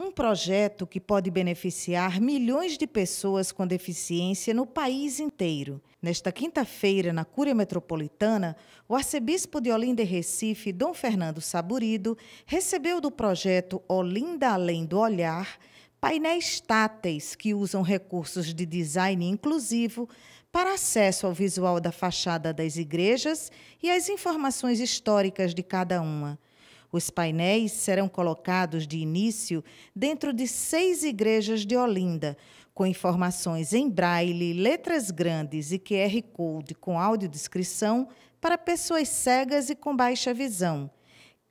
Um projeto que pode beneficiar milhões de pessoas com deficiência no país inteiro. Nesta quinta-feira, na Cúria Metropolitana, o arcebispo de Olinda e Recife, Dom Fernando Saburido, recebeu do projeto Olinda Além do Olhar painéis táteis que usam recursos de design inclusivo para acesso ao visual da fachada das igrejas e às informações históricas de cada uma. Os painéis serão colocados de início dentro de seis igrejas de Olinda, com informações em braille, letras grandes e QR Code com audiodescrição para pessoas cegas e com baixa visão.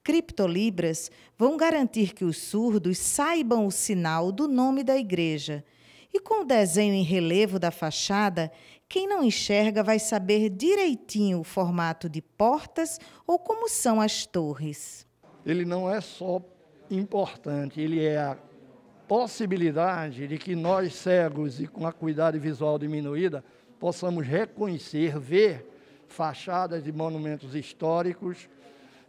Criptolibras vão garantir que os surdos saibam o sinal do nome da igreja. E com o desenho em relevo da fachada, quem não enxerga vai saber direitinho o formato de portas ou como são as torres ele não é só importante, ele é a possibilidade de que nós cegos e com a acuidade visual diminuída possamos reconhecer, ver fachadas de monumentos históricos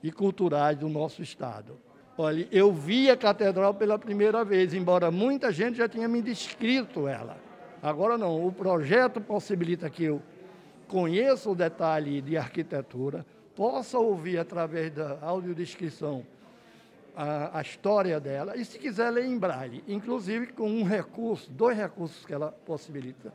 e culturais do nosso estado. Olha, eu vi a catedral pela primeira vez, embora muita gente já tinha me descrito ela. Agora não, o projeto possibilita que eu conheça o detalhe de arquitetura, possa ouvir através da audiodescrição a, a, história dela, e se quiser ler em braille, inclusive com um recurso, dois recursos que ela possibilita,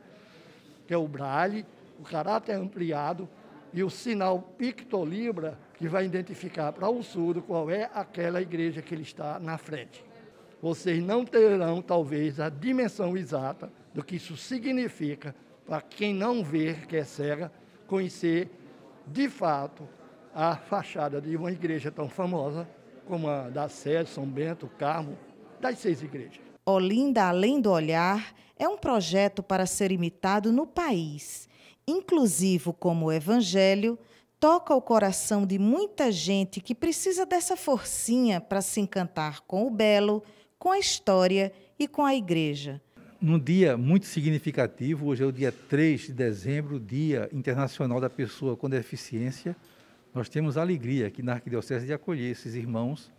que é o braille, o caráter ampliado e o sinal pictolibra, que vai identificar para o surdo qual é aquela igreja que ele está na frente. Vocês não terão, talvez, a dimensão exata do que isso significa para quem não vê, que é cega, conhecer de fato a fachada de uma igreja tão famosa como a da Sé, São Bento, Carmo, das seis igrejas. Olinda Além do Olhar é um projeto para ser imitado no país. Inclusivo como o Evangelho, toca o coração de muita gente que precisa dessa forcinha para se encantar com o belo, com a história e com a igreja. Num dia muito significativo, hoje é o dia 3 de dezembro, Dia Internacional da Pessoa com Deficiência, nós temos alegria aqui na Arquidiocese de acolher esses irmãos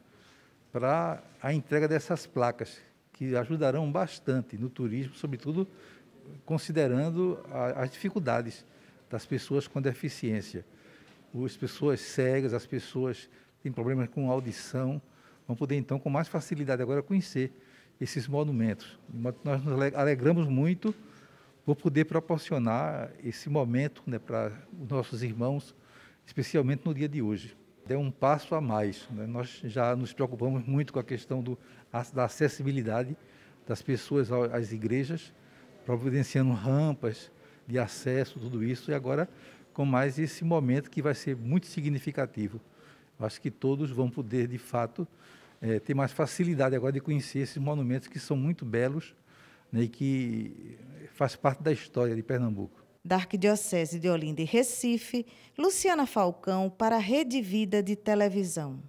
para a entrega dessas placas, que ajudarão bastante no turismo, sobretudo considerando a, as dificuldades das pessoas com deficiência. As pessoas cegas, as pessoas que têm problemas com audição, vão poder então com mais facilidade agora conhecer esses monumentos. Nós nos alegramos muito por poder proporcionar esse momento né, para os nossos irmãos especialmente no dia de hoje. É um passo a mais. Né? Nós já nos preocupamos muito com a questão do, da acessibilidade das pessoas às igrejas, providenciando rampas de acesso, tudo isso, e agora com mais esse momento que vai ser muito significativo. Eu acho que todos vão poder, de fato, é, ter mais facilidade agora de conhecer esses monumentos que são muito belos né, e que faz parte da história de Pernambuco da Arquidiocese de Olinda e Recife, Luciana Falcão, para a Rede Vida de Televisão.